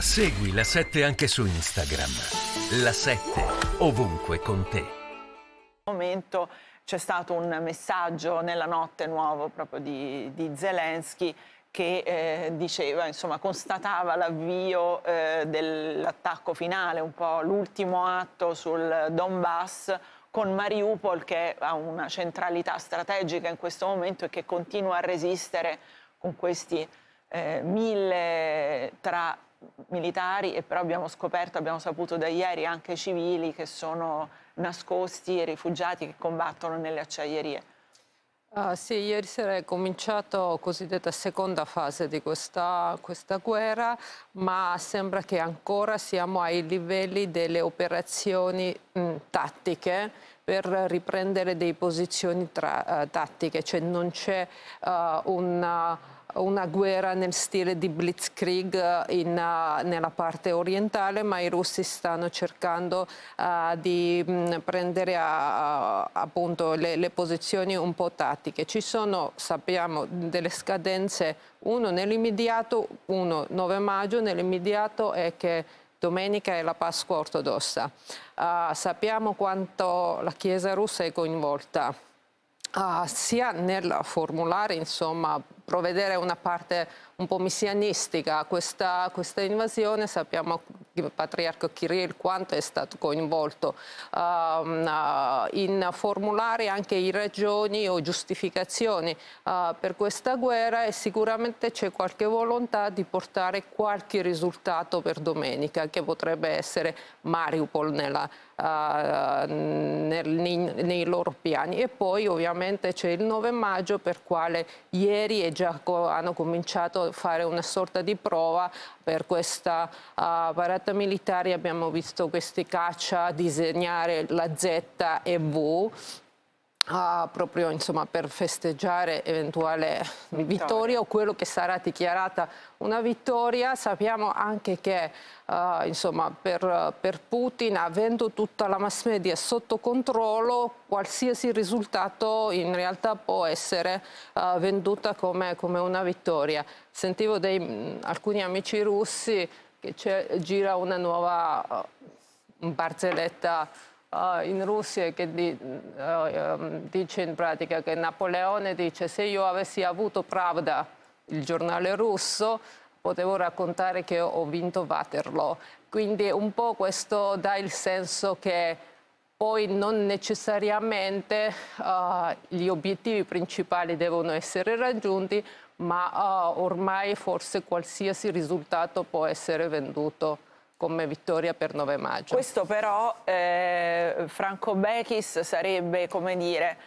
Segui la 7 anche su Instagram. La 7 ovunque con te. Momento c'è stato un messaggio nella notte nuovo proprio di, di Zelensky che eh, diceva, insomma, constatava l'avvio eh, dell'attacco finale, un po' l'ultimo atto sul Donbass con Mariupol che ha una centralità strategica in questo momento e che continua a resistere con questi eh, mille tra militari e però abbiamo scoperto, abbiamo saputo da ieri anche civili che sono nascosti e rifugiati che combattono nelle acciaierie. Ah, sì, ieri sera è cominciata la cosiddetta seconda fase di questa, questa, guerra, ma sembra che ancora siamo ai livelli delle operazioni mh, tattiche per riprendere delle posizioni tra, uh, tattiche, cioè non c'è uh, un eh, una guerra nel stile di Blitzkrieg in, uh, nella parte orientale, ma i russi stanno cercando uh, di mh, mm, prendere uh, appunto le, le, posizioni un po' tattiche. Ci sono, sappiamo, delle scadenze, uno nell'immediato, uno 9 maggio nell'immediato è che domenica è la Pasqua ortodossa. Uh, sappiamo quanto la Chiesa russa è coinvolta. Uh, sia nel formulare insomma, provvedere una parte un po' missionistica a questa, questa, invasione. Sappiamo che il patriarca Kirill quanto è stato coinvolto um, in formulare anche i ragioni o giustificazioni uh, per questa guerra e sicuramente c'è qualche volontà di portare qualche risultato per domenica che potrebbe essere Mariupol nella, uh, nel, nei, nei loro piani. E poi ovviamente c'è il 9 maggio per quale ieri e Giacomo hanno cominciato a fare una sorta di prova per questa uh, ah, parata militare abbiamo visto questi caccia disegnare la Z e V uh, proprio insomma, per festeggiare eventuale vittoria. vittoria. o quello che sarà dichiarata una vittoria. Sappiamo anche che uh, insomma, per, per, Putin, avendo tutta la mass media sotto controllo, qualsiasi risultato in realtà può essere uh, venduta come, come, una vittoria. Sentivo dei, mm, alcuni amici russi che gira una nuova barzelletta Uh, in Russia che di, uh, um, dice in pratica che Napoleone dice se io avessi avuto Pravda, il giornale russo, potevo raccontare che ho vinto Waterloo. Quindi un po' questo dà il senso che poi non necessariamente uh, gli obiettivi principali devono essere raggiunti, ma eh, ormai forse qualsiasi risultato può essere venduto come vittoria per 9 maggio. Questo però eh, Franco Bechis sarebbe, come dire,